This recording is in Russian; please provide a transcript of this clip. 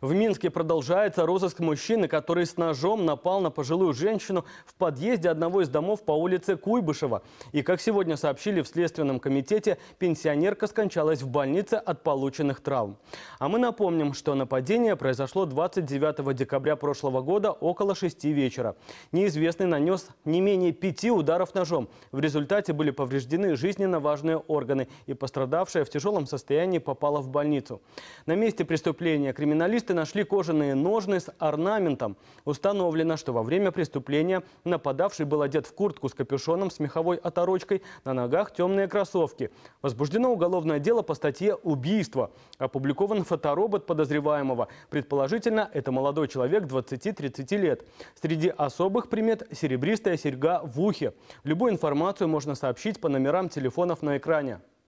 В Минске продолжается розыск мужчины, который с ножом напал на пожилую женщину в подъезде одного из домов по улице Куйбышева. И, как сегодня сообщили в Следственном комитете, пенсионерка скончалась в больнице от полученных травм. А мы напомним, что нападение произошло 29 декабря прошлого года около 6 вечера. Неизвестный нанес не менее пяти ударов ножом. В результате были повреждены жизненно важные органы, и пострадавшая в тяжелом состоянии попала в больницу. На месте преступления криминалист Активисты нашли кожаные ножны с орнаментом. Установлено, что во время преступления нападавший был одет в куртку с капюшоном с меховой оторочкой, на ногах темные кроссовки. Возбуждено уголовное дело по статье «Убийство». Опубликован фоторобот подозреваемого. Предположительно, это молодой человек 20-30 лет. Среди особых примет – серебристая серьга в ухе. Любую информацию можно сообщить по номерам телефонов на экране.